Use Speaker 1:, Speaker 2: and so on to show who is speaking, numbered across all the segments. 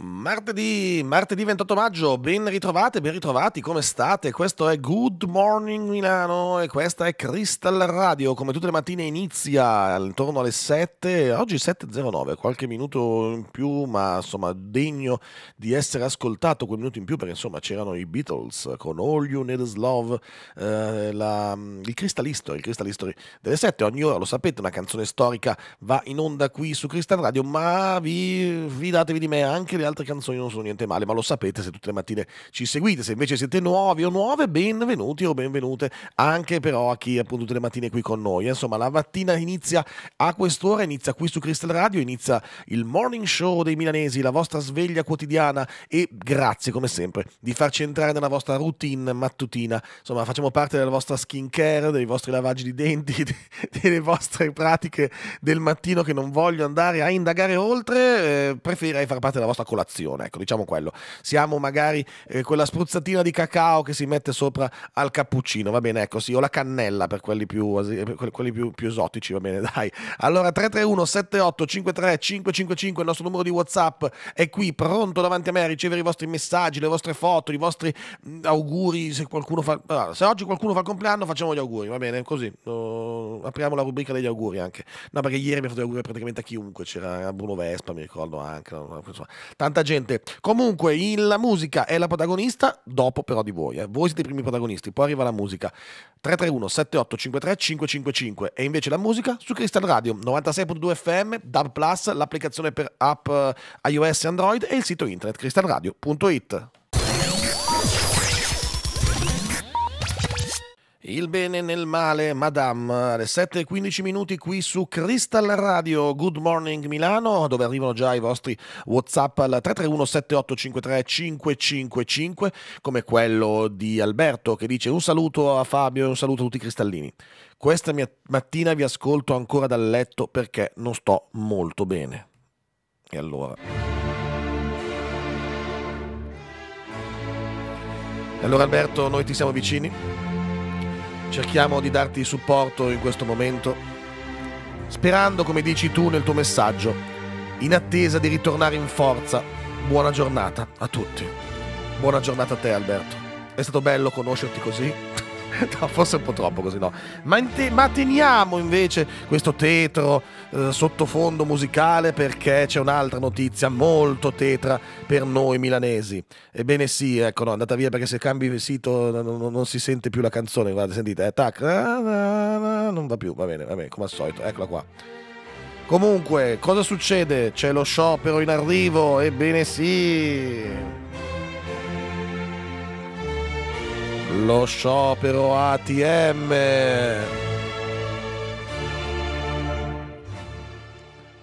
Speaker 1: Martedì, martedì, 28 maggio, ben ritrovate, ben ritrovati, come state? Questo è Good Morning Milano e questa è Crystal Radio, come tutte le mattine inizia intorno alle 7, oggi 7.09, qualche minuto in più, ma insomma degno di essere ascoltato quel minuto in più perché insomma c'erano i Beatles con All You Need Is Love, eh, la, il Crystal History, il Crystal History delle 7, ogni ora lo sapete, una canzone storica va in onda qui su Crystal Radio, ma vi fidatevi di me anche le altre canzoni non sono niente male, ma lo sapete se tutte le mattine ci seguite. Se invece siete nuovi o nuove, benvenuti o benvenute anche però a chi appunto tutte le mattine qui con noi. Insomma, la mattina inizia a quest'ora, inizia qui su Crystal Radio, inizia il morning show dei milanesi, la vostra sveglia quotidiana e grazie come sempre di farci entrare nella vostra routine mattutina. Insomma, facciamo parte della vostra skin care, dei vostri lavaggi di denti, delle vostre pratiche del mattino che non voglio andare a indagare oltre, eh, preferirei far parte della vostra colonna colazione, ecco, diciamo quello. Siamo magari eh, quella spruzzatina di cacao che si mette sopra al cappuccino, va bene, ecco, sì, o la cannella per quelli più, per eh, quelli più, più esotici, va bene, dai. Allora 331 78 53 555 il nostro numero di WhatsApp è qui pronto davanti a me a ricevere i vostri messaggi, le vostre foto, i vostri mm, auguri, se qualcuno fa allora, ah, se oggi qualcuno fa il compleanno facciamo gli auguri, va bene? Così. Uh, apriamo la rubrica degli auguri anche. No, perché ieri mi ha fatto gli auguri praticamente a chiunque, c'era Bruno Vespa, mi ricordo anche, no, insomma, tanta gente. Comunque, il, la musica è la protagonista, dopo però di voi. Eh. Voi siete i primi protagonisti, poi arriva la musica. 331 7853 555 e invece la musica su Crystal Radio 96.2 FM, DAB Plus, l'applicazione per app eh, iOS e Android e il sito internet crystalradio.it. Il bene nel male, Madame, alle 7 e 15 minuti qui su Crystal Radio, Good Morning Milano, dove arrivano già i vostri Whatsapp al 331-7853-555, come quello di Alberto che dice un saluto a Fabio e un saluto a tutti i cristallini. Questa mattina vi ascolto ancora dal letto perché non sto molto bene. E allora... E Allora Alberto, noi ti siamo vicini? Cerchiamo di darti supporto in questo momento, sperando, come dici tu nel tuo messaggio, in attesa di ritornare in forza. Buona giornata a tutti. Buona giornata a te Alberto. È stato bello conoscerti così no, forse un po' troppo così no. Ma, te ma teniamo invece questo tetro eh, sottofondo musicale perché c'è un'altra notizia molto tetra per noi milanesi. Ebbene sì, ecco, no, andata via perché se cambi sito non, non, si sente più la canzone, guardate, sentite, eh, tac, non va più, va bene, va bene, come al solito, eccola qua. Comunque, cosa succede? C'è lo sciopero in arrivo, ebbene sì. lo sciopero ATM.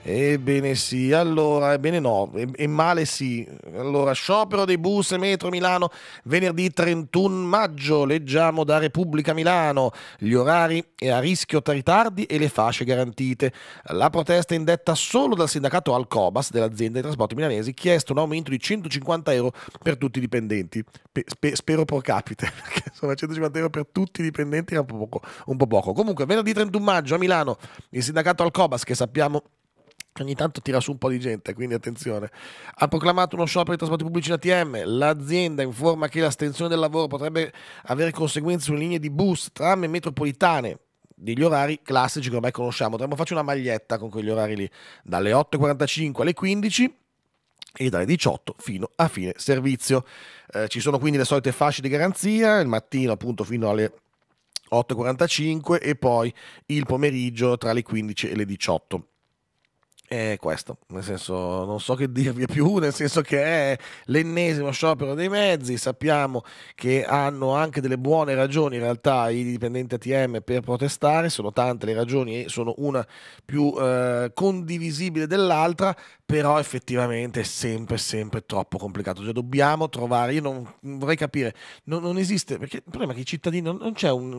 Speaker 1: Ebbene sì, allora, ebbene no, e, e, male sì. Allora, sciopero dei bus e metro Milano venerdì 31 maggio, leggiamo da Repubblica Milano, gli orari a rischio tra ritardi e le fasce garantite. La protesta è indetta solo dal sindacato Alcobas dell'azienda dei trasporti milanesi, chiesto un aumento di 150 euro per tutti i dipendenti. Pe, spe, spero pro capite, perché sono 150 euro per tutti i dipendenti, era un po' poco. Un po poco. Comunque, venerdì 31 maggio a Milano, il sindacato Alcobas, che sappiamo ogni tanto tira su un po' di gente, quindi attenzione. Ha proclamato uno sciopero dei trasporti pubblici in ATM. L'azienda informa che l'astensione del lavoro potrebbe avere conseguenze sulle linee di bus, tram e metropolitane degli orari classici che ormai conosciamo. dovremmo farci una maglietta con quegli orari lì, dalle 8.45 alle 15 e dalle 18 fino a fine servizio. Eh, ci sono quindi le solite fasce di garanzia, il mattino appunto fino alle 8.45 e poi il pomeriggio tra le 15 e le 18 è questo, nel senso non so che dirvi più, nel senso che è l'ennesimo sciopero dei mezzi, sappiamo che hanno anche delle buone ragioni in realtà i dipendenti ATM per protestare, sono tante le ragioni e sono una più eh, condivisibile dell'altra, però effettivamente è sempre sempre troppo complicato, cioè dobbiamo trovare, io non vorrei capire, non, non esiste, perché il problema è che i cittadini, non, non c'è un,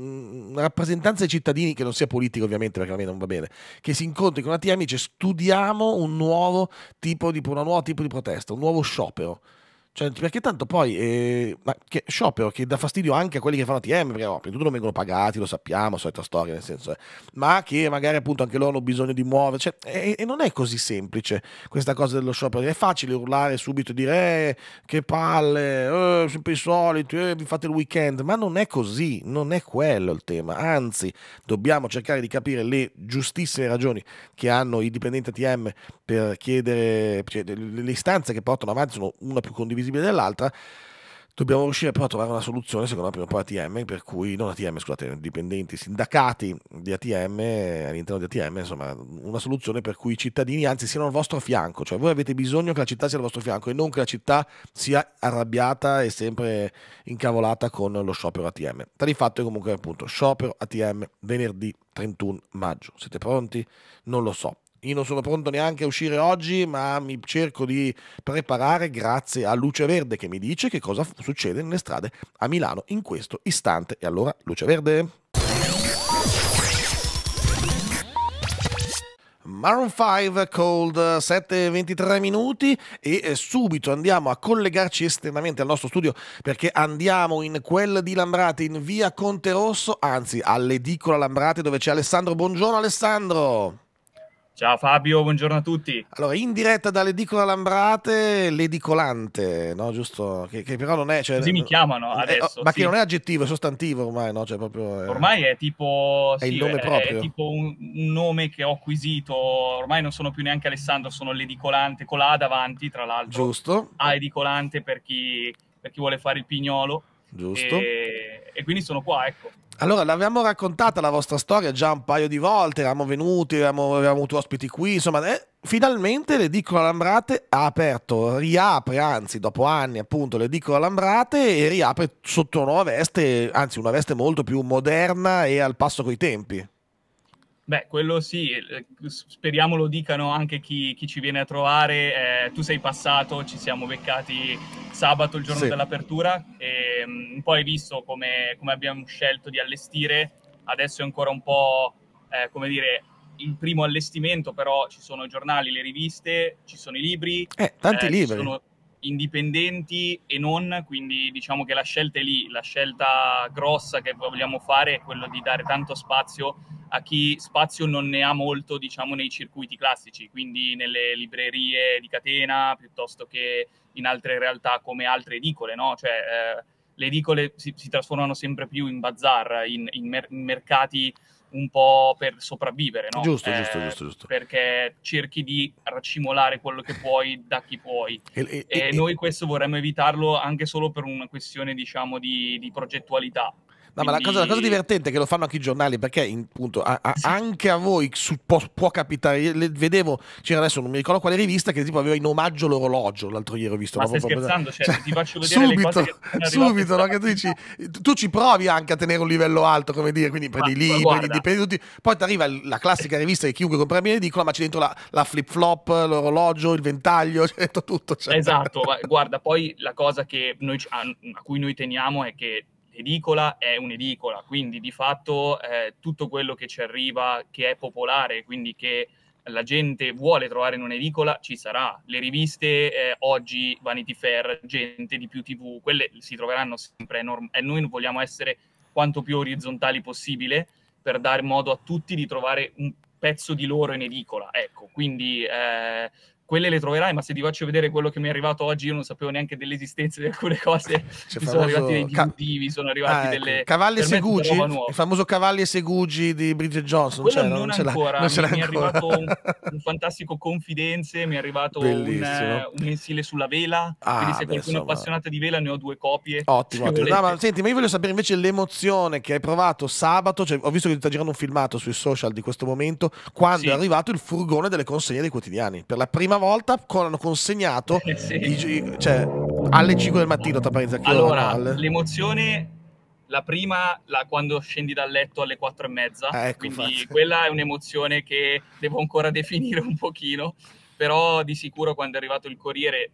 Speaker 1: una rappresentanza dei cittadini che non sia politica ovviamente, perché a me non va bene, che si incontri con ATM e dice studiamo Iniziamo un nuovo tipo di, nuovo tipo di protesta, un nuovo sciopero. Cioè, perché tanto poi eh, che sciopero che dà fastidio anche a quelli che fanno ATM, perché no, oh, tutto non vengono pagati, lo sappiamo, solita storia, nel senso, eh, ma che magari appunto anche loro hanno bisogno di muovere. Cioè, e, e, non è così semplice questa cosa dello sciopero. È facile urlare subito e dire eh, che palle, eh, sempre i soliti, eh, vi fate il weekend, ma non è così, non è quello il tema. Anzi, dobbiamo cercare di capire le giustissime ragioni che hanno i dipendenti ATM per chiedere, cioè, le, le istanze che portano avanti sono una più condivisa condivisibile dell'altra, dobbiamo riuscire però a trovare una soluzione, secondo me, per ATM, per cui, non ATM, scusate, dipendenti, sindacati di ATM, all'interno di ATM, insomma, una soluzione per cui i cittadini, anzi, siano al vostro fianco, cioè voi avete bisogno che la città sia al vostro fianco e non che la città sia arrabbiata e sempre incavolata con lo sciopero ATM. Tra di fatto è comunque appunto sciopero ATM venerdì 31 maggio. Siete pronti? Non lo so. Io non sono pronto neanche a uscire oggi, ma mi cerco di preparare grazie a Luce Verde che mi dice che cosa succede nelle strade a Milano in questo istante. E allora, Luce Verde. Maroon 5 Cold 7:23 minuti e eh, subito andiamo a collegarci esternamente al nostro studio perché andiamo in quel di Lambrate in via Conte Rosso, anzi all'edicola Lambrate dove c'è Alessandro. Buongiorno Alessandro.
Speaker 2: Ciao Fabio, buongiorno a tutti.
Speaker 1: Allora, in diretta dall'edicola Lambrate, l'edicolante, no? Giusto? Che, che però non è... Cioè, Così mi eh, chiamano eh, adesso. Eh, ma sì. che non è aggettivo, è sostantivo ormai, no? Cioè, proprio, eh, ormai
Speaker 2: è tipo... È sì, il nome è, proprio. È tipo un, un, nome che ho acquisito, ormai non sono più neanche Alessandro, sono l'edicolante, con la davanti, tra l'altro. Giusto. A edicolante per chi, per chi vuole fare il pignolo. Giusto. E, e quindi sono qua, ecco.
Speaker 1: Allora, l'avevamo raccontata la vostra storia già un paio di volte, eravamo venuti, eravamo, avevamo avuto ospiti qui, insomma, eh, finalmente l'edicola Lambrate ha aperto, riapre, anzi, dopo anni appunto, l'edicola Lambrate e riapre sotto una nuova veste, anzi una veste molto più moderna e al passo coi tempi.
Speaker 2: Beh, quello sì, eh, speriamo lo dicano anche chi, chi ci viene a trovare. Eh, tu sei passato, ci siamo beccati sabato, il giorno sì. dell'apertura, e ehm, um, poi hai visto come, come, abbiamo scelto di allestire. Adesso è ancora un po', eh, come dire, il primo allestimento, però ci sono i giornali, le riviste, ci sono i libri. Eh, tanti eh, libri. Ci sono, indipendenti e non, quindi diciamo che la scelta è lì, la scelta grossa che vogliamo fare è quella di dare tanto spazio a chi spazio non ne ha molto, diciamo, nei circuiti classici, quindi nelle librerie di catena piuttosto che in altre realtà come altre edicole, no? Cioè, eh, le edicole si, si, trasformano sempre più in bazar, in, in, mer- in mercati un po' per sopravvivere, no? Giusto, eh, giusto, giusto, giusto, Perché cerchi di racimolare quello che puoi da chi puoi. E, e, e noi questo vorremmo evitarlo anche solo per una questione, diciamo, di, di progettualità. No, Quindi... ma la cosa, la cosa, divertente
Speaker 1: è che lo fanno anche i giornali, perché in, appunto, a, a, sì. anche a voi su, può, può, capitare. Io le, vedevo, c'era adesso, non mi ricordo quale rivista, che tipo aveva in omaggio l'orologio. L'altro ieri ho visto. Ma stai proprio... scherzando, cioè, cioè, ti faccio vedere subito, che subito, no, che tu, dici, tu ci provi anche a tenere un livello alto, come dire, quindi prendi ma, libri, guarda. prendi tutti. Poi ti arriva la classica rivista che chiunque compra in edicola, ma c'è dentro la, la flip flop, l'orologio, il ventaglio, c'è dentro tutto. Cioè. Esatto,
Speaker 2: guarda, poi la cosa noi, a, a cui noi teniamo è che edicola è un'edicola, quindi di fatto eh, tutto quello che ci arriva, che è popolare, quindi che la gente vuole trovare in un'edicola, ci sarà. Le riviste eh, oggi, Vanity Fair, gente di più TV, quelle si troveranno sempre, norm- e noi vogliamo essere quanto più orizzontali possibile per dare modo a tutti di trovare un pezzo di loro in edicola. Ecco, quindi eh, quelle le troverai, ma se ti faccio vedere quello che mi è arrivato oggi, io non sapevo neanche dell'esistenza di alcune cose. Cioè, mi sono arrivati dei distintivi, Ca... sono arrivati ah, ecco. delle... Cavalli e Segugi, il
Speaker 1: famoso Cavalli e Segugi di Bridget Johnson. Quello cioè, non, non ancora, non mi, mi, è arrivato un,
Speaker 2: un, fantastico Confidenze, mi è arrivato un, un, mensile sulla vela, ah, quindi se adesso, qualcuno è appassionato di vela ne ho due copie. Ottimo, ottimo. No, ma,
Speaker 1: senti, ma io voglio sapere invece l'emozione che hai provato sabato, cioè, ho visto che ti sta girando un filmato sui social di questo momento, quando sì. è arrivato il furgone delle consegne dei quotidiani, per la prima una volta con, hanno consegnato eh, sì. i, cioè, alle 5 del mattino Tapparezza allora
Speaker 2: l'emozione la prima la, quando scendi dal letto alle 4 e mezza ah, ecco, quindi infatti. quella è un'emozione che devo ancora definire un pochino però di sicuro quando è arrivato il corriere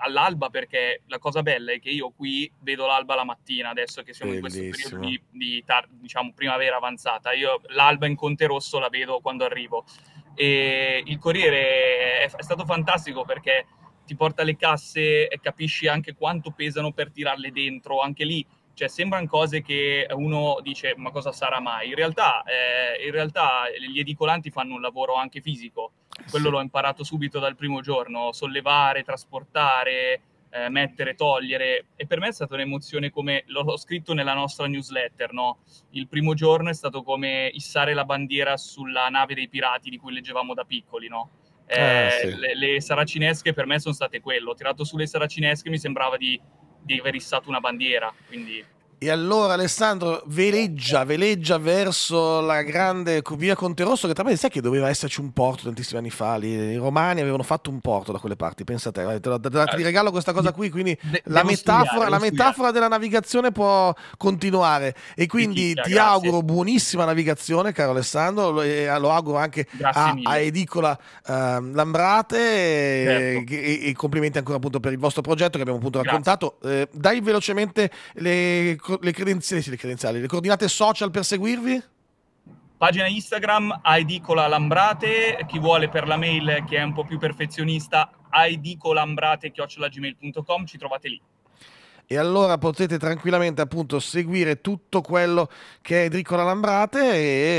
Speaker 2: all'alba perché la cosa bella è che io qui vedo l'alba la mattina adesso che siamo Bellissimo. in questo periodo di, di tar- diciamo primavera avanzata io l'alba in Conte Rosso la vedo quando arrivo e il Corriere è, è stato fantastico perché ti porta le casse e capisci anche quanto pesano per tirarle dentro, anche lì. Cioè, sembrano cose che uno dice, ma cosa sarà mai? In realtà, eh, in realtà gli edicolanti fanno un lavoro anche fisico. Quello sì. l'ho imparato subito dal primo giorno, sollevare, trasportare, eh, mettere, togliere. E per me è stata un'emozione come l'ho scritto nella nostra newsletter, no? Il primo giorno è stato come issare la bandiera sulla nave dei pirati di cui leggevamo da piccoli, no? Eh, ah, sì. le, le, saracinesche per me sono state quello. Ho tirato sulle saracinesche mi sembrava di, di aver issato una bandiera, quindi...
Speaker 1: E allora Alessandro veleggia, veleggia verso la grande via Conte Rosso, che tra me sai che doveva esserci un porto tantissimi anni fa, lì, i romani avevano fatto un porto da quelle parti, pensa a te, ti eh, regalo questa cosa qui, quindi De la, metafora, la metafora, della navigazione può continuare e quindi Edica, ti grazie. auguro buonissima navigazione caro Alessandro, e eh, lo auguro anche a, a, Edicola uh, Lambrate certo. e, e, complimenti ancora appunto per il vostro progetto che abbiamo appunto raccontato. Eh, dai velocemente le le, credenziali, sì, le credenziali, le coordinate social per seguirvi?
Speaker 2: Pagina Instagram, Lambrate, chi vuole per la mail che è un po' più perfezionista, idcolambrate.gmail.com, ci trovate lì
Speaker 1: e allora potete tranquillamente appunto seguire tutto quello che è Edricola Lambrate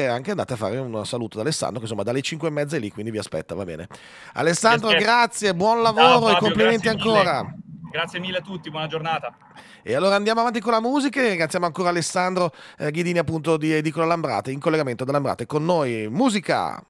Speaker 1: e anche andate a fare un saluto ad Alessandro che insomma dalle 5 e mezza è lì quindi vi aspetta va bene Alessandro grazie buon lavoro Ciao, Fabio, e complimenti ancora mille.
Speaker 2: Grazie mille a tutti, buona giornata.
Speaker 1: E allora andiamo avanti con la musica e ringraziamo ancora Alessandro eh, Ghidini appunto di Edicola Lambrate in collegamento da Lambrate con noi. Musica!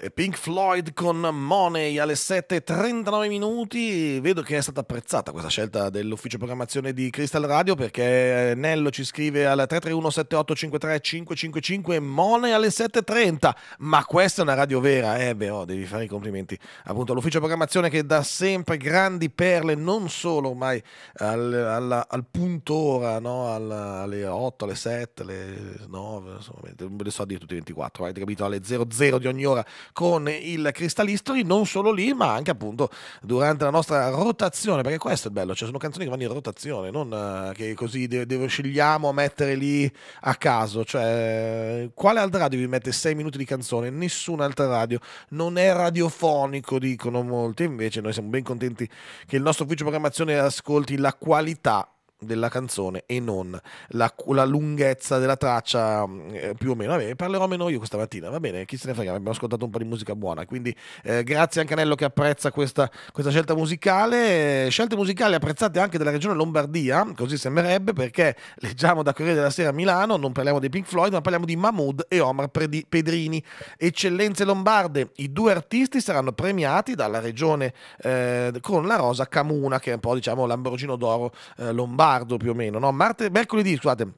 Speaker 1: Eh, Pink Floyd con Money alle 7.39 minuti. Vedo che è stata apprezzata questa scelta dell'ufficio programmazione di Crystal Radio perché eh, Nello ci scrive al 331-7853-555 Money alle 7.30. Ma questa è una radio vera, eh beh, oh, devi fare i complimenti appunto all'ufficio programmazione che dà sempre grandi perle, non solo ormai al, al, al punto ora, no? al, alle 8, alle 7, alle 9, insomma, non ve le so dire tutti i 24, avete capito? Alle 00 di ogni ora con il Crystal History, non solo lì, ma anche appunto durante la nostra rotazione, perché questo è bello, cioè sono canzoni che vanno in rotazione, non eh, che così de- scegliamo a mettere lì a caso, cioè quale altra radio vi mette 6 minuti di canzone? Nessuna altra radio, non è radiofonico, dicono molti, invece noi siamo ben contenti che il nostro ufficio programmazione ascolti la qualità della canzone e non la, la lunghezza della traccia mm, eh, più o meno. Vabbè, parlerò meno io questa mattina, va bene, chi se ne frega, abbiamo ascoltato un po' di musica buona, quindi eh, grazie anche a Nello che apprezza questa, questa scelta musicale, scelte musicali apprezzate anche dalla regione Lombardia, così sembrerebbe perché leggiamo da Corriere della Sera a Milano, non parliamo dei Pink Floyd, ma parliamo di Mahmoud e Omar Pedrini, eccellenze lombarde, i due artisti saranno premiati dalla regione eh, con la rosa Camuna, che è un po' diciamo l'ambrogino d'oro eh, lombardo sardo più o meno, no? Marte, mercoledì, scusate,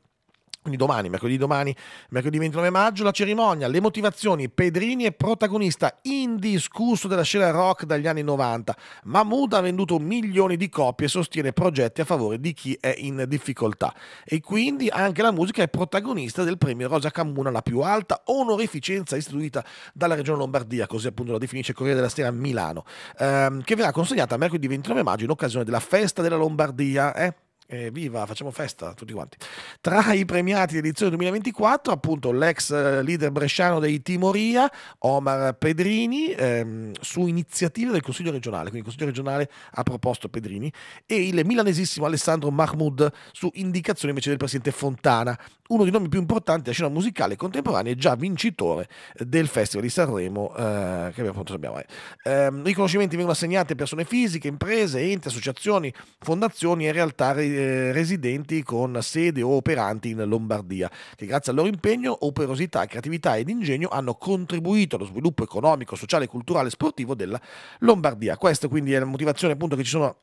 Speaker 1: quindi domani, mercoledì domani, mercoledì 29 maggio, la cerimonia, le motivazioni, Pedrini è protagonista indiscusso della scena rock dagli anni 90. Mahmood ha venduto milioni di copie e sostiene progetti a favore di chi è in difficoltà. E quindi anche la musica è protagonista del premio Rosa Camuna, la più alta onorificenza istituita dalla regione Lombardia, così appunto la definisce Corriere della Sera Milano, ehm, che verrà consegnata mercoledì 29 maggio in occasione della festa della Lombardia. Eh? Eh, viva, facciamo festa tutti quanti. Tra i premiati dell'edizione 2024, appunto, l'ex eh, leader bresciano dei Timoria, Omar Pedrini, ehm, su iniziativa del Consiglio regionale. Quindi il Consiglio regionale ha proposto Pedrini e il milanesissimo Alessandro Mahmoud su indicazione invece del presidente Fontana, uno dei nomi più importanti della scena musicale contemporanea e già vincitore del Festival di Sanremo eh, che appunto abbiamo. Eh. Eh, riconoscimenti vengono assegnati a persone fisiche, imprese, enti, associazioni, fondazioni e realtà eh, residenti con sede o operanti in Lombardia, che grazie al loro impegno, operosità, creatività ed ingegno hanno contribuito allo sviluppo economico, sociale, culturale e sportivo della Lombardia. Questa quindi è la motivazione appunto che ci sono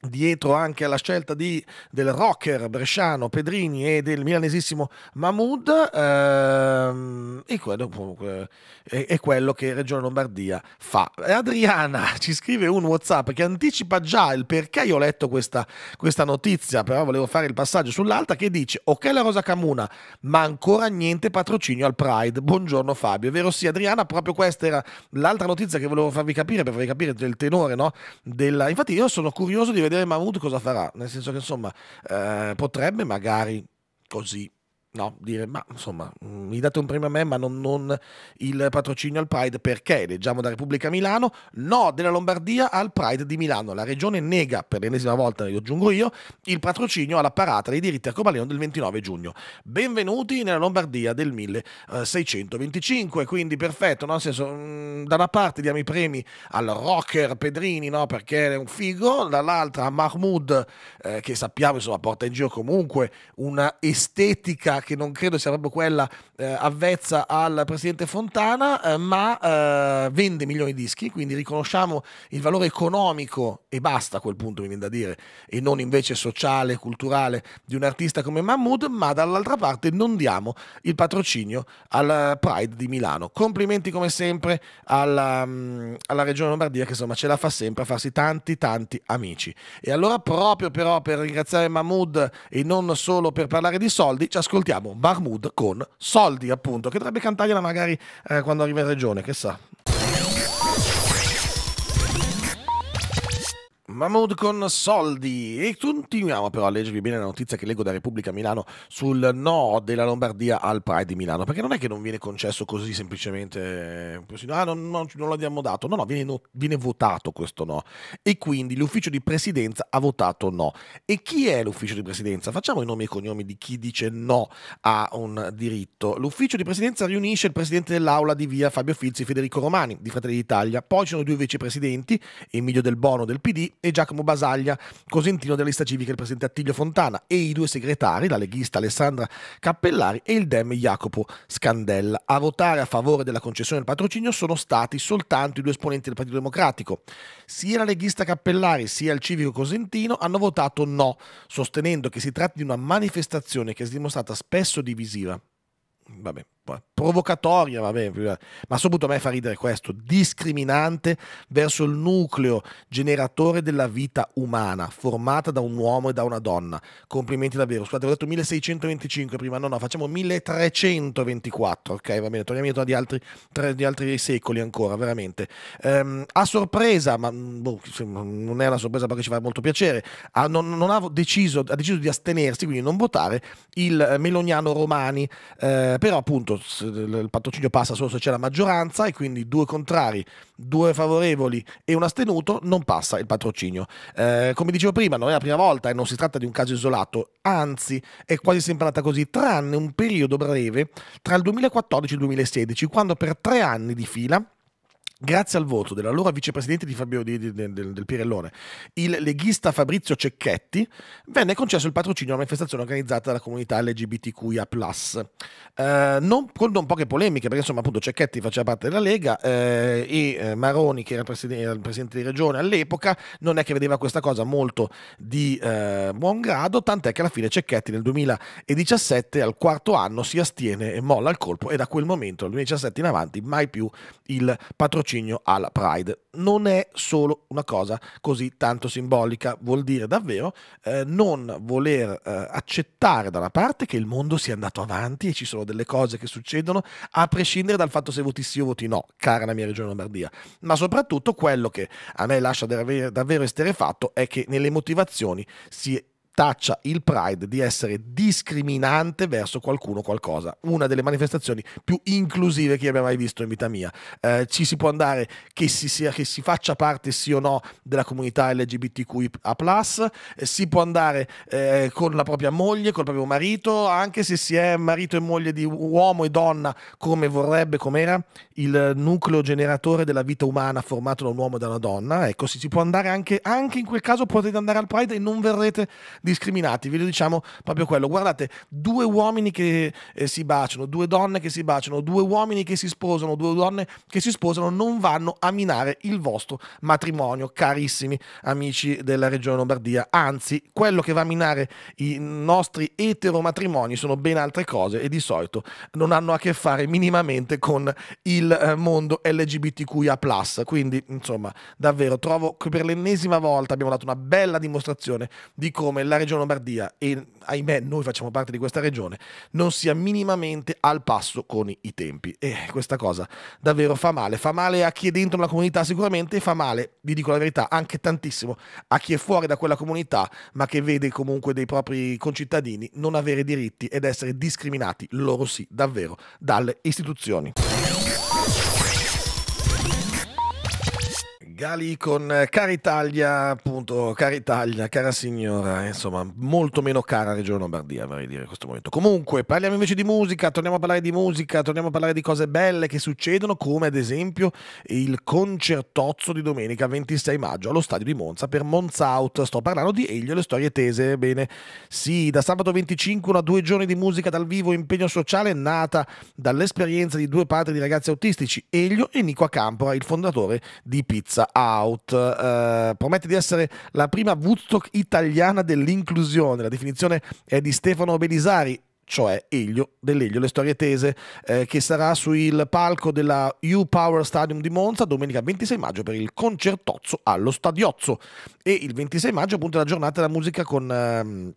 Speaker 1: dietro anche alla scelta di, del rocker bresciano Pedrini e del milanesissimo Mahmoud ehm, e quello, comunque, è, è, quello che Regione Lombardia fa. Adriana ci scrive un whatsapp che anticipa già il perché io ho letto questa, questa notizia però volevo fare il passaggio sull'alta che dice ok la Rosa Camuna ma ancora niente patrocinio al Pride buongiorno Fabio, è vero sì Adriana proprio questa era l'altra notizia che volevo farvi capire per farvi capire del tenore no? Della... infatti io sono curioso di vedere vedere Mahmoud cosa farà, nel senso che insomma eh, potrebbe magari così no, dire ma insomma mi date un premio a me ma non, non il patrocinio al Pride perché leggiamo da Repubblica Milano no della Lombardia al Pride di Milano la regione nega per l'ennesima volta lo aggiungo io il patrocinio alla parata dei diritti a arcobaleno del 29 giugno benvenuti nella Lombardia del 1625 quindi perfetto no? nel senso mm, da una parte diamo i premi al rocker Pedrini no? perché è un figo dall'altra a Mahmoud eh, che sappiamo insomma porta in giro comunque una estetica che non credo sia proprio quella eh, avvezza al presidente Fontana, eh, ma eh, vende milioni di dischi, quindi riconosciamo il valore economico e basta a quel punto, mi viene da dire, e non invece sociale, culturale di un artista come Mahmoud, ma dall'altra parte non diamo il patrocinio al Pride di Milano. Complimenti come sempre alla, mm, alla Regione Lombardia che insomma ce la fa sempre a farsi tanti tanti amici. E allora proprio però per ringraziare Mahmoud e non solo per parlare di soldi, ci ascoltiamo salutiamo Mahmood con Soldi, appunto, che dovrebbe cantargliela magari eh, quando arriva in regione, chissà. Mahmoud con soldi. E continuiamo però a leggervi bene la notizia che leggo da Repubblica Milano sul no della Lombardia al Pride di Milano, perché non è che non viene concesso così semplicemente, ah non, non, non l'abbiamo dato, no no, viene, no, viene votato questo no. E quindi l'ufficio di presidenza ha votato no. E chi è l'ufficio di presidenza? Facciamo i nomi e i cognomi di chi dice no a un diritto. L'ufficio di presidenza riunisce il presidente dell'aula di via Fabio Filzi Federico Romani di Fratelli d'Italia, poi ci sono i due vicepresidenti, Emilio Del Bono del PD e e Giacomo Basaglia, cosentino della lista civica del presidente Attilio Fontana, e i due segretari, la leghista Alessandra Cappellari e il Dem Jacopo Scandella. A votare a favore della concessione del patrocinio sono stati soltanto i due esponenti del Partito Democratico. Sia la leghista Cappellari sia il civico cosentino hanno votato no, sostenendo che si tratti di una manifestazione che si è dimostrata spesso divisiva. Vabbè provocatoria, vabbè, eh, ma soprattutto a me fa ridere questo, discriminante verso il nucleo generatore della vita umana, formata da un uomo e da una donna. Complimenti davvero, scusate, ho detto 1625 prima, no, no, facciamo 1324, ok, va bene, torniamo indietro di altri, di altri secoli ancora, veramente. Ehm, a sorpresa, ma mm, boh, non è una sorpresa perché ci fa molto piacere, ha, ah, non, non ha, deciso, ha deciso di astenersi, quindi non votare, il eh, meloniano Romani, eh, però appunto il patrocinio passa solo se c'è la maggioranza e quindi due contrari, due favorevoli e un astenuto non passa il patrocinio. Eh, come dicevo prima, non è la prima volta e non si tratta di un caso isolato, anzi è quasi sempre andata così, tranne un periodo breve tra il 2014 e il 2016, quando per tre anni di fila Grazie al voto dell'allora vicepresidente di Fabio, di, di, del, del, Pirellone, il leghista Fabrizio Cecchetti, venne concesso il patrocinio a una manifestazione organizzata dalla comunità LGBTQIA. Eh, non, con non poche polemiche, perché insomma, appunto, Cecchetti faceva parte della Lega eh, e eh, Maroni, che era, preside, era il presidente di regione all'epoca, non è che vedeva questa cosa molto di eh, buon grado, tant'è che alla fine Cecchetti nel 2017, al quarto anno, si astiene e molla il colpo, e da quel momento, dal 2017 in avanti, mai più il patrocinio patrocinio alla Pride. Non è solo una cosa così tanto simbolica, vuol dire davvero eh, non voler eh, accettare da una parte che il mondo sia andato avanti e ci sono delle cose che succedono, a prescindere dal fatto se voti sì o voti no, cara la mia regione Lombardia, ma soprattutto quello che a me lascia davvero, davvero esterefatto è che nelle motivazioni si taccia il Pride di essere discriminante verso qualcuno o qualcosa, una delle manifestazioni più inclusive che io abbia mai visto in vita mia. Eh, ci si può andare che si, sia, che si, faccia parte sì o no della comunità LGBTQIA, eh, si può andare eh, con la propria moglie, col proprio marito, anche se si è marito e moglie di uomo e donna, come vorrebbe, com'era il nucleo generatore della vita umana formato da un uomo e da una donna. Ecco, si, si può andare anche, anche in quel caso potete andare al Pride e non verrete discriminati, lo diciamo proprio quello. Guardate, due uomini che eh, si baciano, due donne che si baciano, due uomini che si sposano, due donne che si sposano non vanno a minare il vostro matrimonio, carissimi amici della regione Lombardia. Anzi, quello che va a minare i nostri eteromatrimoni sono ben altre cose e di solito non hanno a che fare minimamente con il eh, mondo LGBTQIA+. Quindi, insomma, davvero trovo che per l'ennesima volta abbiamo dato una bella dimostrazione di come la regione Lombardia, e ahimè noi facciamo parte di questa regione, non sia minimamente al passo con i tempi. E questa cosa davvero fa male. Fa male a chi è dentro la comunità sicuramente, e fa male, vi dico la verità, anche tantissimo a chi è fuori da quella comunità, ma che vede comunque dei propri concittadini non avere diritti ed essere discriminati, loro sì, davvero, dalle istituzioni. Gali con eh, Caritalia, appunto, Caritalia, cara signora, insomma, molto meno cara Regione Lombardia, vorrei dire in questo momento. Comunque, parliamo invece di musica, torniamo a parlare di musica, torniamo a parlare di cose belle che succedono, come ad esempio il concertozzo di domenica 26 maggio allo stadio di Monza per Monza Out. Sto parlando di Elio e le storie tese. Bene, sì, da sabato 25 una due giorni di musica dal vivo, impegno sociale, nata dall'esperienza di due padri di ragazzi autistici, Elio e Nico Acampora, il fondatore di Pizza Out eh, promette di essere la prima Woodstock italiana dell'inclusione. La definizione è di Stefano Belisari, cioè Elio, dell'Elio, le storie tese, eh, che sarà sul palco della U-Power Stadium di Monza domenica 26 maggio per il concertozzo allo Stadiozzo. E il 26 maggio appunto è la giornata della musica con... Ehm,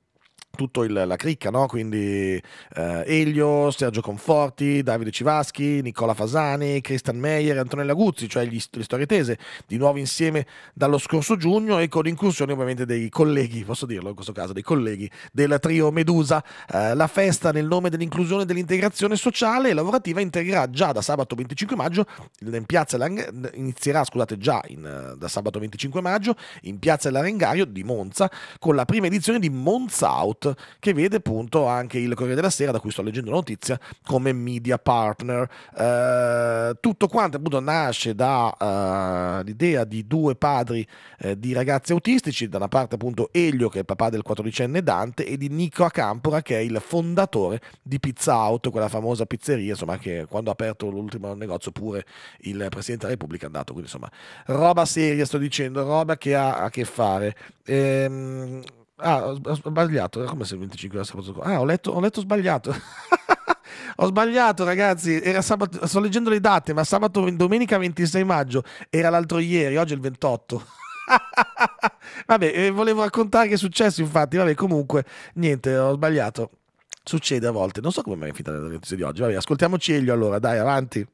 Speaker 1: tutto la cricca, no? quindi eh, Elio, Sergio Conforti, Davide Civaschi, Nicola Fasani, Christian Meyer, Antonella Guzzi, cioè gli, le storie tese, di nuovo insieme dallo scorso giugno e con l'incursione ovviamente dei colleghi, posso dirlo in questo caso, dei colleghi del trio Medusa. Eh, la festa nel nome dell'inclusione e dell'integrazione sociale e lavorativa integrerà già da sabato 25 maggio in piazza Lang- inizierà scusate, già in, da sabato 25 maggio in piazza Larengario di Monza con la prima edizione di Monza Out che vede appunto anche il Corriere della Sera, da cui sto leggendo la notizia, come media partner. Eh, tutto quanto appunto nasce dall'idea eh, di due padri eh, di ragazzi autistici, da una parte appunto Elio, che è il papà del 14enne Dante, e di Nico Acampora, che è il fondatore di Pizza Out, quella famosa pizzeria, insomma, che quando ha aperto l'ultimo negozio pure il Presidente della Repubblica è andato. Quindi insomma, roba seria, sto dicendo, roba che ha a che fare. Ehm, Ah, ho, sbagliato. Come se il 25 era sabato scorso? Ah, ho letto, ho letto sbagliato. ho sbagliato, ragazzi. Era sabato, sto leggendo le date, ma sabato, domenica 26 maggio era l'altro ieri, oggi è il 28. Vabbè, eh, volevo raccontare che è successo, infatti. Vabbè, comunque, niente, ho sbagliato. Succede a volte. Non so come mai è finita la notizia di oggi. Vabbè, ascoltiamoci Elio allora, dai, avanti.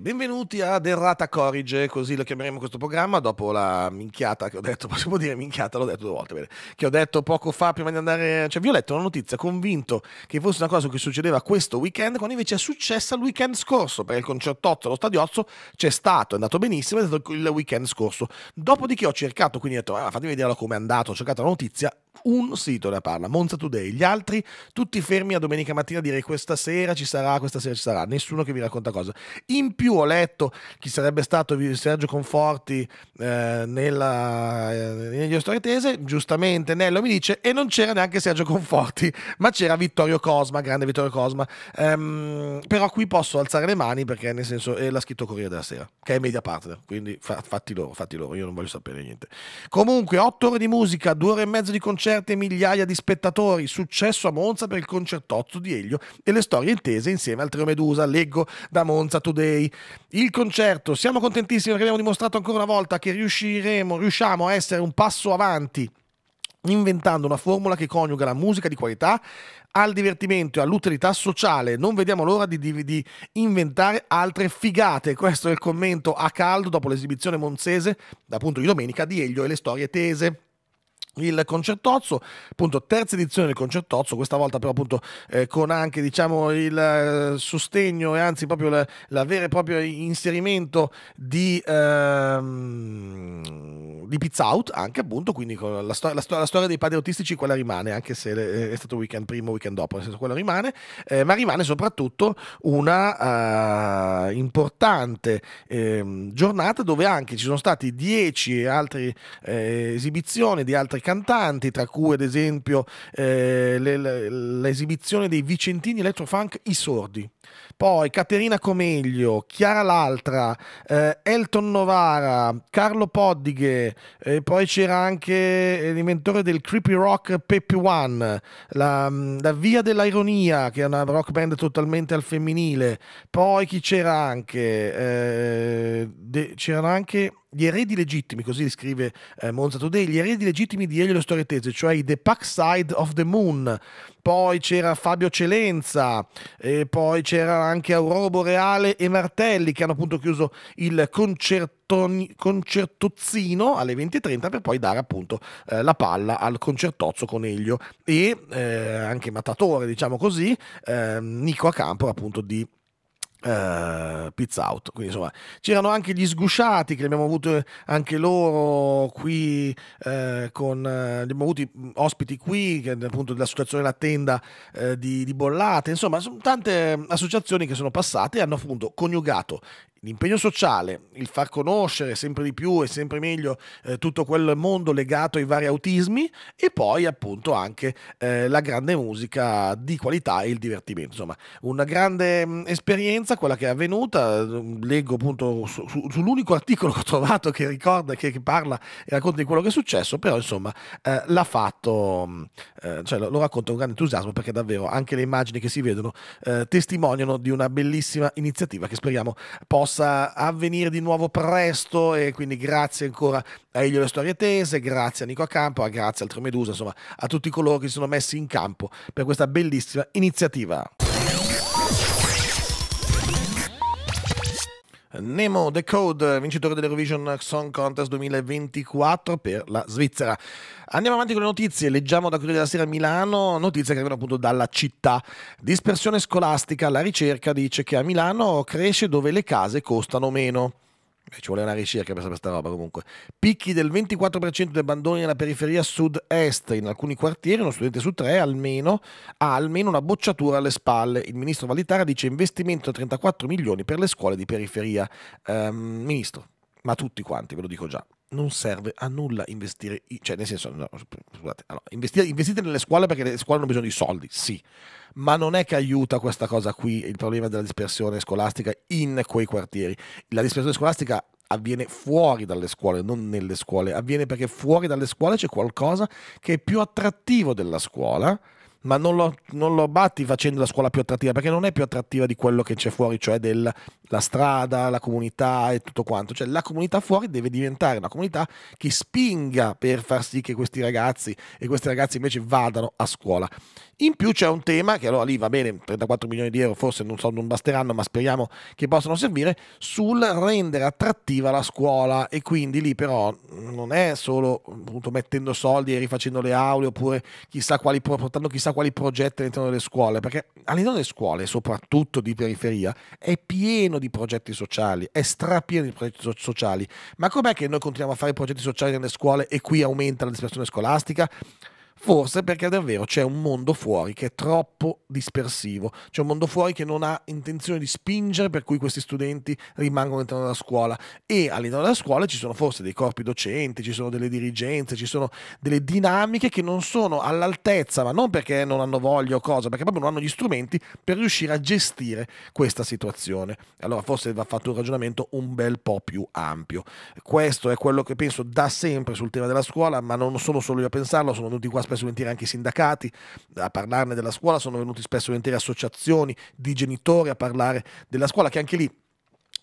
Speaker 1: benvenuti ad Errata Corrige, così lo chiameremo questo programma, dopo la minchiata che ho detto, possiamo dire minchiata, l'ho detto due volte, bene, che ho detto poco fa prima di andare, cioè vi ho letto una notizia convinto che fosse una cosa che succedeva questo weekend, quando invece è successa il weekend scorso, perché il concertozzo allo stadiozzo c'è stato, è andato benissimo, è stato il weekend scorso. Dopodiché ho cercato, quindi ho detto, ah, fatemi vedere come è andato, ho cercato la notizia, un sito ne parla, Monza Today, gli altri tutti fermi a domenica mattina a dire questa sera ci sarà, questa sera ci sarà, nessuno che vi racconta cosa. In più ho letto chi sarebbe stato Sergio Conforti eh, nella, eh, negli Storitese, giustamente Nello mi dice e non c'era neanche Sergio Conforti, ma c'era Vittorio Cosma, grande Vittorio Cosma. Ehm, però qui posso alzare le mani perché nel senso eh, l'ha scritto Corriere della Sera, che è media partner, quindi fa, fatti loro, fatti loro, io non voglio sapere niente. Comunque 8 ore di musica, 2 ore e mezzo di concerto certe migliaia di spettatori, successo a Monza per il concertozzo di Elio e le storie intese insieme al Trio Medusa, leggo da Monza Today. Il concerto, siamo contentissimi perché abbiamo dimostrato ancora una volta che riusciremo, riusciamo a essere un passo avanti inventando una formula che coniuga la musica di qualità al divertimento e all'utilità sociale. Non vediamo l'ora di, di, di, inventare altre figate. Questo è il commento a caldo dopo l'esibizione monzese, appunto di domenica, di Elio e le storie tese il concertozzo, appunto terza edizione del concertozzo, questa volta però appunto eh, con anche diciamo il eh, sostegno e anzi proprio la, la vera e propria inserimento di, ehm, di Pizza Out, anche appunto quindi con la, sto la, sto la, storia dei padri autistici quella rimane, anche se eh, è stato weekend prima, o weekend dopo, nel senso quella rimane, eh, ma rimane soprattutto una eh, importante ehm, giornata dove anche ci sono stati 10 altre eh, esibizioni di altri cantanti, tra cui ad esempio eh, l'esibizione dei Vicentini Electrofunk I Sordi. Poi Caterina Comeglio, Chiara L'Altra, eh, Elton Novara, Carlo Poddighe, eh, poi c'era anche l'inventore del creepy rock Peppy One, la, la Via dell'Ironia, che è una rock band totalmente al femminile. Poi chi c'era anche? Eh, c'erano anche gli eredi legittimi, così scrive eh, Monza Today, gli eredi legittimi di Elio Storietese, cioè i The Pack Side of the Moon, poi c'era Fabio Celenza, e poi c'era anche Aurora Boreale e Martelli che hanno appunto chiuso il concertozzino alle 20.30 per poi dare appunto eh, la palla al concertozzo con Elio e eh, anche Matatore, diciamo così, ehm, Nico Acampo appunto di eh, pizza out quindi insomma c'erano anche gli sgusciati che abbiamo avuto anche loro qui eh, con eh, abbiamo avuto ospiti qui che, appunto dell'associazione La Tenda eh, di, di Bollate insomma sono tante associazioni che sono passate e hanno appunto coniugato L'impegno sociale, il far conoscere sempre di più e sempre meglio eh, tutto quel mondo legato ai vari autismi e poi appunto anche eh, la grande musica di qualità e il divertimento. Insomma, una grande mh, mm, esperienza quella che è avvenuta. Mm, leggo appunto su, su, sull'unico articolo che ho trovato che ricorda, che, che, parla e racconta di quello che è successo, però insomma eh, l'ha fatto, mm, eh, cioè, lo, lo racconta con grande entusiasmo perché davvero anche le immagini che si vedono eh, testimoniano di una bellissima iniziativa che speriamo possa possa avvenire di nuovo presto e quindi grazie ancora a Elio Le Storie Tese, grazie a Nico Acampo, a grazie al Tremedusa, insomma a tutti coloro che si sono messi in campo per questa bellissima iniziativa. Nemo The Code, vincitore dell'Eurovision Song Contest 2024 per la Svizzera. Andiamo avanti con le notizie, leggiamo da Corriere della Sera Milano, notizie che arrivano appunto dalla città. Dispersione scolastica, la ricerca dice che a Milano cresce dove le case costano meno ci vuole una ricerca per sapere questa roba comunque. Picchi del 24% di abbandoni nella periferia sud-est, in alcuni quartieri uno studente su tre almeno ha almeno una bocciatura alle spalle. Il ministro Vallitara dice investimento da 34 milioni per le scuole di periferia. Um, ministro, ma tutti quanti, ve lo dico già non serve a nulla investire, cioè nel senso, no, scusate, allora, investire, investite nelle scuole perché le scuole hanno bisogno di soldi, sì, ma non è che aiuta questa cosa qui, il problema della dispersione scolastica in quei quartieri. La dispersione scolastica avviene fuori dalle scuole, non nelle scuole, avviene perché fuori dalle scuole c'è qualcosa che è più attrattivo della scuola, ma non lo, non lo, batti facendo la scuola più attrattiva, perché non è più attrattiva di quello che c'è fuori, cioè della strada, la comunità e tutto quanto. Cioè la comunità fuori deve diventare una comunità che spinga per far sì che questi ragazzi e queste ragazze invece vadano a scuola. In più c'è un tema che allora lì va bene, 34 milioni di euro forse non, so, non basteranno, ma speriamo che possano servire, sul rendere attrattiva la scuola e quindi lì però non è solo appunto mettendo soldi e rifacendo le aule oppure chissà quali portando chissà chissà quali progetti all'interno delle scuole, perché all'interno delle scuole, soprattutto di periferia, è pieno di progetti sociali, è strapieno di progetti so- sociali. Ma com'è che noi continuiamo a fare progetti sociali nelle scuole e qui aumenta la dispersione scolastica? Forse perché davvero c'è un mondo fuori che è troppo dispersivo, c'è un mondo fuori che non ha intenzione di spingere per cui questi studenti rimangono all'interno della scuola e all'interno della scuola ci sono forse dei corpi docenti, ci sono delle dirigenze, ci sono delle dinamiche che non sono all'altezza, ma non perché non hanno voglia o cosa, perché proprio non hanno gli strumenti per riuscire a gestire questa situazione. Allora forse va fatto un ragionamento un bel po' più ampio. Questo è quello che penso da sempre sul tema della scuola, ma non sono solo io a pensarlo, sono venuti qua a spesso e volentieri anche i sindacati, a parlarne della scuola sono venuti spesso e volentieri associazioni di genitori a parlare della scuola, che anche lì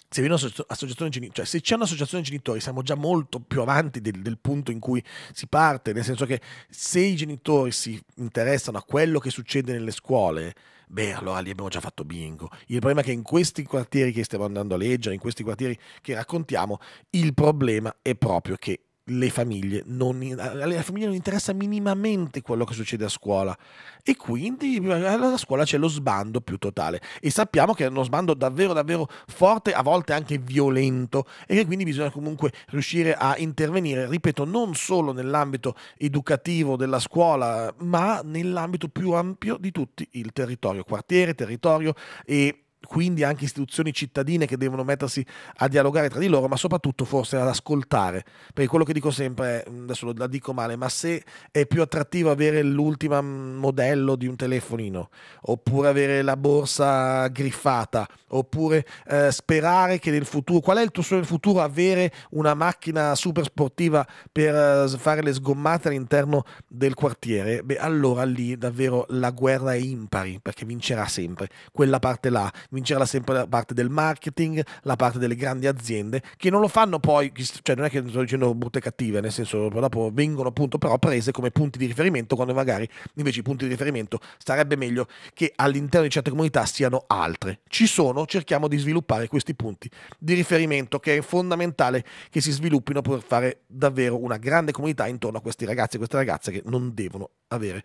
Speaker 1: se viene un'associazione genitori, cioè se c'è un'associazione genitori siamo già molto più avanti del, del, punto in cui si parte, nel senso che se i genitori si interessano a quello che succede nelle scuole, beh allora lì abbiamo già fatto bingo. Il problema è che in questi quartieri che stiamo andando a leggere, in questi quartieri che raccontiamo, il problema è proprio che le famiglie, non, alle famiglie non interessa minimamente quello che succede a scuola e quindi alla scuola c'è lo sbando più totale e sappiamo che è uno sbando davvero davvero forte, a volte anche violento e che quindi bisogna comunque riuscire a intervenire, ripeto, non solo nell'ambito educativo della scuola ma nell'ambito più ampio di tutto il territorio, quartiere, territorio e quindi anche istituzioni cittadine che devono mettersi a dialogare tra di loro, ma soprattutto forse ad ascoltare. Perché quello che dico sempre, adesso la dico male, ma se è più attrattivo avere l'ultimo modello di un telefonino, oppure avere la borsa griffata, oppure eh, sperare che nel futuro, qual è il tuo sogno nel futuro? Avere una macchina super sportiva per eh, fare le sgommate all'interno del quartiere, beh allora lì davvero la guerra è impari, perché vincerà sempre. Quella parte là vincerà sempre la parte del marketing, la parte delle grandi aziende, che non lo fanno poi, cioè non è che sto dicendo brutte e cattive, nel senso dopo vengono appunto però prese come punti di riferimento quando magari invece i punti di riferimento sarebbe meglio che all'interno di certe comunità siano altre. Ci sono, cerchiamo di sviluppare questi punti di riferimento che è fondamentale che si sviluppino per fare davvero una grande comunità intorno a questi ragazzi e queste ragazze che non devono avere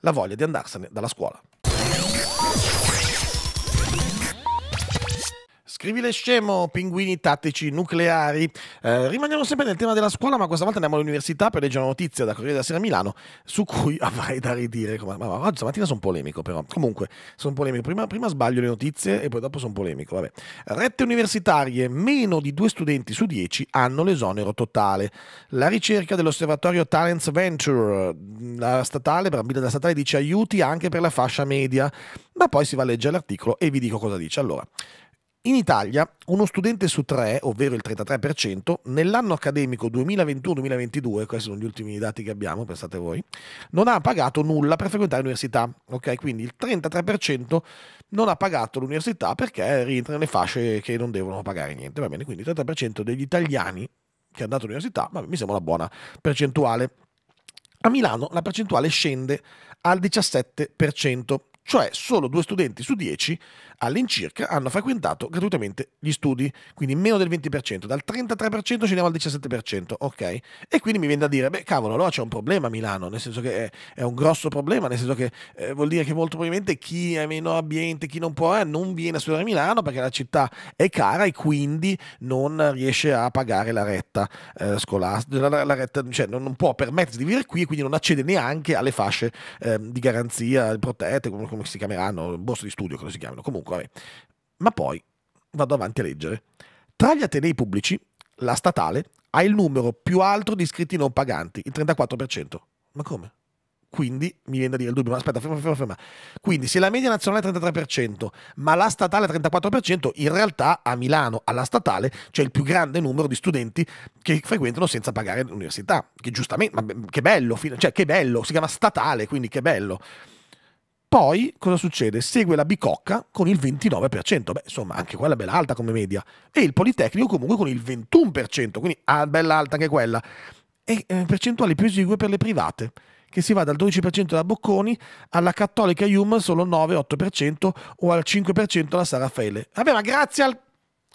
Speaker 1: la voglia di andarsene dalla scuola. Scrivile scemo, pinguini tattici nucleari. Eh, rimaniamo sempre nel tema della scuola, ma questa volta andiamo all'università per leggere una notizia da Corriere della Sera Milano su cui avrai da ridire. Ma, ma, oggi stamattina sono polemico, però. Comunque, sono polemico. Prima, prima sbaglio le notizie e poi dopo sono polemico. Vabbè. Rette universitarie, meno di due studenti su dieci hanno l'esonero totale. La ricerca dell'osservatorio Talents Venture mm, la statale, la statale dice aiuti anche per la fascia media, ma poi si va a leggere l'articolo e vi dico cosa dice. Allora, in Italia uno studente su tre, ovvero il 33%, nell'anno accademico 2021-2022, questi sono gli ultimi dati che abbiamo, pensate voi, non ha pagato nulla per frequentare l'università. Ok, quindi il 33% non ha pagato l'università perché rientra nelle fasce che non devono pagare niente. Va bene, quindi il 33% degli italiani che hanno andato all'università, vabbè, mi sembra una buona percentuale. A Milano la percentuale scende al 17% cioè solo due studenti su dieci all'incirca hanno frequentato gratuitamente gli studi, quindi meno del 20%, dal 33% scendiamo al 17%, ok? E quindi mi viene da dire, beh cavolo, allora c'è un problema a Milano, nel senso che è, è un grosso problema, nel senso che eh, vuol dire che molto probabilmente chi è meno ambiente, chi non può, eh, non viene a studiare a Milano perché la città è cara e quindi non riesce a pagare la retta eh, scolastica, la, la retta, cioè non, non, può permettersi di vivere qui e quindi non accede neanche alle fasce ehm, di garanzia protette, come come si chiameranno, borse di studio, come si chiamano, comunque, vabbè. Ma poi vado avanti a leggere. Tra gli atenei pubblici, la statale ha il numero più alto di iscritti non paganti, il 34%. Ma come? Quindi mi viene da dire il dubbio, ma aspetta, ferma, ferma, ferma. Quindi se la media nazionale è 33%, ma la statale è 34%, in realtà a Milano, alla statale, c'è il più grande numero di studenti che frequentano senza pagare l'università. Che giustamente, ma che bello, cioè che bello, si chiama statale, quindi che bello. Poi cosa succede? Segue la Bicocca con il 29%, beh insomma anche quella è bella alta come media, e il Politecnico comunque con il 21%, quindi ah, bella alta anche quella, e eh, percentuali più esigue per le private, che si va dal 12% da Bocconi alla Cattolica Hume solo 9-8% o al 5% alla San Raffaele. Vabbè ma grazie al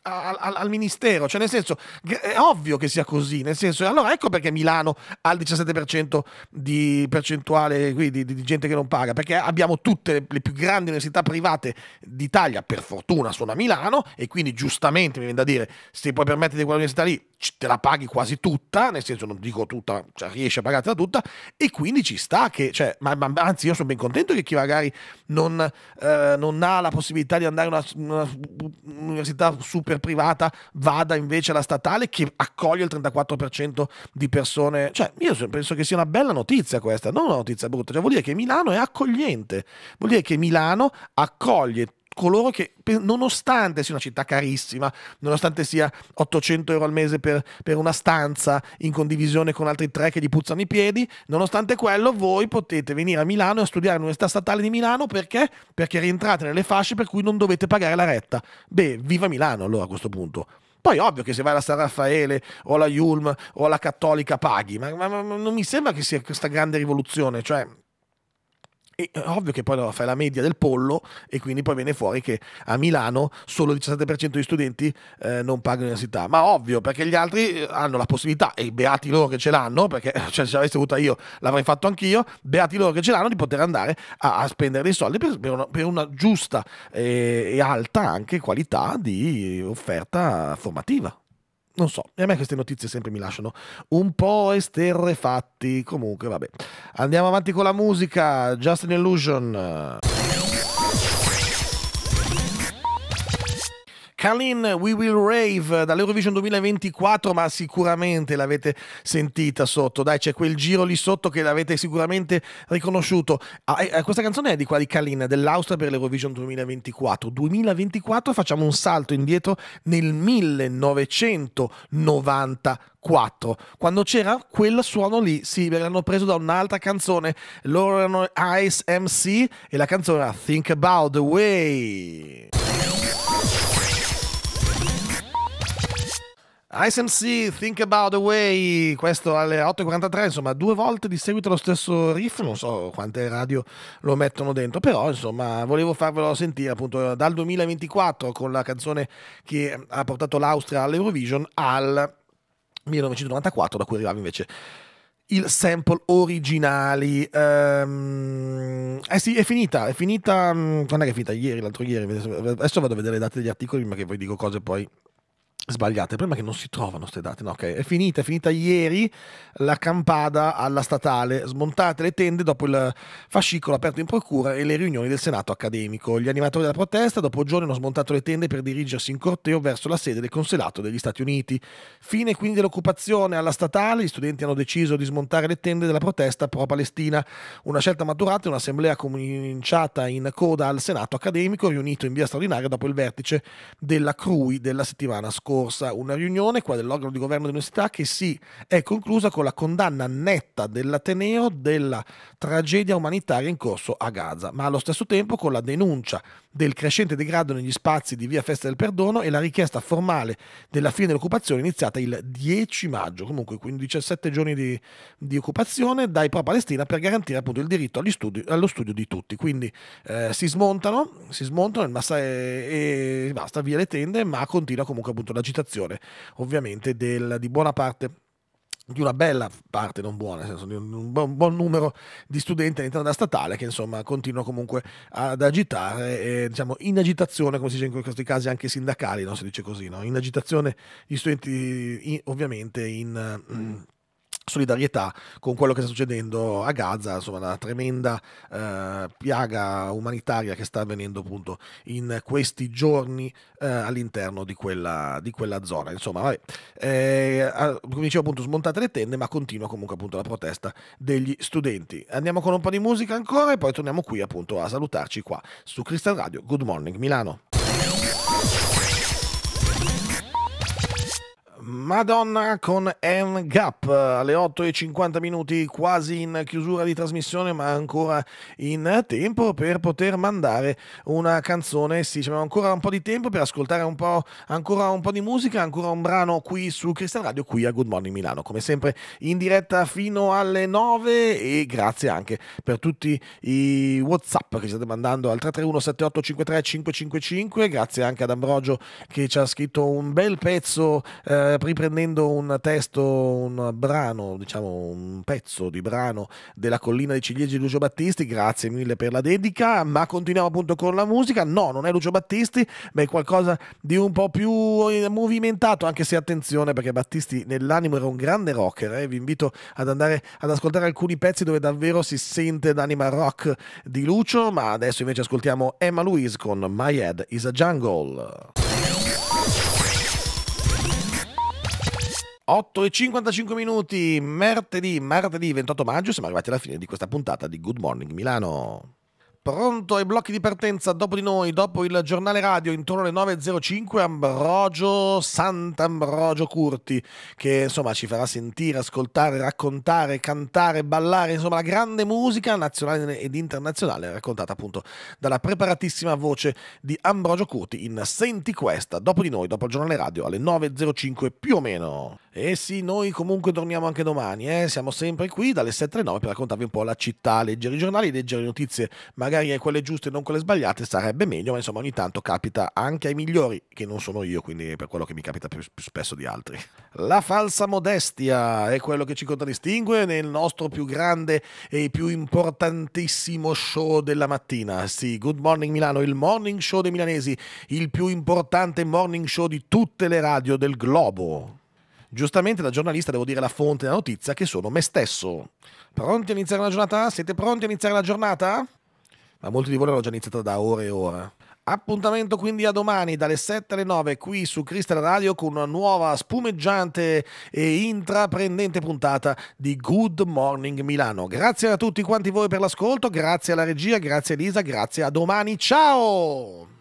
Speaker 1: al, al, al, ministero, cioè nel senso è ovvio che sia così, nel senso allora ecco perché Milano ha il 17% di percentuale qui, di, di, gente che non paga, perché abbiamo tutte le, le più grandi università private d'Italia, per fortuna sono a Milano e quindi giustamente mi viene da dire se puoi permetterti quell'università lì te la paghi quasi tutta, nel senso non dico tutta, cioè riesci a pagartela tutta e quindi ci sta che, cioè, ma, ma, anzi io sono ben contento che chi magari non, eh, non ha la possibilità di andare a una, una, una, università super super privata vada invece alla statale che accoglie il 34% di persone. Cioè, io penso che sia una bella notizia questa, non una notizia brutta. Cioè, vuol dire che Milano è accogliente, vuol dire che Milano accoglie coloro che, nonostante sia una città carissima, nonostante sia 800 euro al mese per, per, una stanza in condivisione con altri tre che gli puzzano i piedi, nonostante quello voi potete venire a Milano e studiare all'Università Statale di Milano perché? Perché rientrate nelle fasce per cui non dovete pagare la retta. Beh, viva Milano allora a questo punto. Poi ovvio che se vai alla San Raffaele o alla Yulm o alla Cattolica paghi, ma, ma, ma non mi sembra che sia questa grande rivoluzione, cioè e eh, ovvio che poi no, fai la media del pollo e quindi poi viene fuori che a Milano solo il 17% di studenti eh, non pagano l'università. Ma ovvio, perché gli altri eh, hanno la possibilità, e beati loro che ce l'hanno, perché eh, cioè, se l'avessi avuta io l'avrei fatto anch'io, beati loro che ce l'hanno di poter andare a, a spendere dei soldi per, per, una, per una, giusta eh, e alta anche qualità di offerta formativa non so, e a me queste notizie sempre mi lasciano un po' esterrefatti. Comunque, vabbè. Andiamo avanti con la musica. Just an Illusion. Kalin We Will Rave eh, dall'Eurovision 2024, ma sicuramente l'avete sentita sotto. Dai, c'è quel giro lì sotto che l'avete sicuramente riconosciuto. Ah, eh, eh, questa canzone è di qua di Kalin, dell'Austria per l'Eurovision 2024. 2024 facciamo un salto indietro nel 1994, quando c'era quel suono lì. Sì, l'hanno preso da un'altra canzone, Lauren Ice MC, e la canzone Think About the Way. ISMC, Think About the Way, questo alle 8.43, insomma due volte di seguito lo stesso riff, non so quante radio lo mettono dentro, però insomma volevo farvelo sentire appunto dal 2024 con la canzone che ha portato l'Austria all'Eurovision al 1994 da cui arrivava invece il sample originali. Um, eh sì, è finita, è finita, quando mm, è che è finita? Ieri, l'altro ieri, adesso vado a vedere le date degli articoli, ma che poi dico cose poi sbagliate, prima che non si trovano queste date, no, ok, è finita, è finita ieri la campada alla statale, smontate le tende dopo il fascicolo aperto in procura e le riunioni del Senato accademico. Gli animatori della protesta dopo giorni hanno smontato le tende per dirigersi in corteo verso la sede del Consolato degli Stati Uniti. Fine quindi dell'occupazione alla statale, gli studenti hanno deciso di smontare le tende della protesta pro-Palestina, una scelta maturata in un'assemblea cominciata in coda al Senato accademico riunito in via straordinaria dopo il vertice della CRUI della settimana scorsa scorsa una riunione qua dell'organo di governo dell'università che si è conclusa con la condanna netta dell'Ateneo della tragedia umanitaria in corso a Gaza, ma allo stesso tempo con la denuncia del crescente degrado negli spazi di via Festa del Perdono e la richiesta formale della fine dell'occupazione iniziata il 10 maggio, comunque quindi 17 giorni di, di occupazione dai pro-Palestina per garantire appunto il diritto agli studi, allo studio di tutti. Quindi eh, si smontano, si smontano massa- e, e basta via le tende, ma continua comunque appunto la la citazione ovviamente del, di buona parte di una bella parte, non buona, nel senso di un buon, buon numero di studenti all'interno della statale che insomma continua comunque ad agitare, eh, diciamo in agitazione, come si dice in questi casi anche sindacali, no? si dice così, no? in agitazione gli studenti in, ovviamente in... Mm, solidarietà con quello che sta succedendo a Gaza, insomma la tremenda eh, piaga umanitaria che sta avvenendo appunto in questi giorni eh, all'interno di quella, di quella, zona. Insomma, vabbè, eh, come dicevo appunto smontate le tende ma continua comunque appunto la protesta degli studenti. Andiamo con un po' di musica ancora e poi torniamo qui appunto a salutarci qua su Crystal Radio Good Morning Milano. Madonna con M Gap alle 8 e 50 minuti, quasi in chiusura di trasmissione, ma ancora in tempo per poter mandare una canzone. Sì, abbiamo ancora un po' di tempo per ascoltare un po', ancora un po' di musica, ancora un brano qui su Cristian Radio, qui a Good Morning Milano. Come sempre in diretta fino alle 9 e grazie anche per tutti i WhatsApp che state mandando al 331 555. Grazie anche ad Ambrogio che ci ha scritto un bel pezzo. Eh, eh, riprendendo un testo, un brano, diciamo un pezzo di brano della Collina dei Ciliegi di Lucio Battisti, grazie mille per la dedica, ma continuiamo appunto con la musica, no, non è Lucio Battisti, ma è qualcosa di un po' più eh, movimentato, anche se attenzione perché Battisti nell'animo era un grande rocker, eh? vi invito ad andare ad ascoltare alcuni pezzi dove davvero si sente l'anima rock di Lucio, ma adesso invece ascoltiamo Emma Louise con My Head is a Jungle. 8 e 55 minuti, martedì, martedì 28 maggio, siamo arrivati alla fine di questa puntata di Good Morning Milano. Pronto ai blocchi di partenza dopo di noi, dopo il giornale radio intorno alle 9.05 Ambrogio Sant'Ambrogio Curti che insomma ci farà sentire, ascoltare, raccontare, cantare, ballare, insomma la grande musica nazionale ed internazionale raccontata appunto dalla preparatissima voce di Ambrogio Curti in Senti Questa, dopo di noi, dopo il giornale radio alle 9.05 più o meno. E eh sì, noi comunque dormiamo anche domani, eh? siamo sempre qui dalle 7 alle 9 per raccontarvi un po' la città, leggere i giornali, leggere le notizie, magari quelle giuste e non quelle sbagliate, sarebbe meglio, ma insomma ogni tanto capita anche ai migliori, che non sono io, quindi per quello che mi capita più, più spesso di altri. La falsa modestia è quello che ci contraddistingue nel nostro più grande e più importantissimo show della mattina. Sì, Good Morning Milano, il morning show dei milanesi, il più importante morning show di tutte le radio del globo giustamente da giornalista devo dire la fonte della notizia che sono me stesso. Pronti a iniziare la giornata? Siete pronti a iniziare la giornata? Ma molti di voi l'hanno già iniziata da ore e ore. Appuntamento quindi a domani dalle 7 alle 9 qui su Crystal Radio con una nuova spumeggiante e intraprendente puntata di Good Morning Milano. Grazie a tutti quanti voi per l'ascolto, grazie alla regia, grazie Elisa, grazie a domani,
Speaker 2: ciao!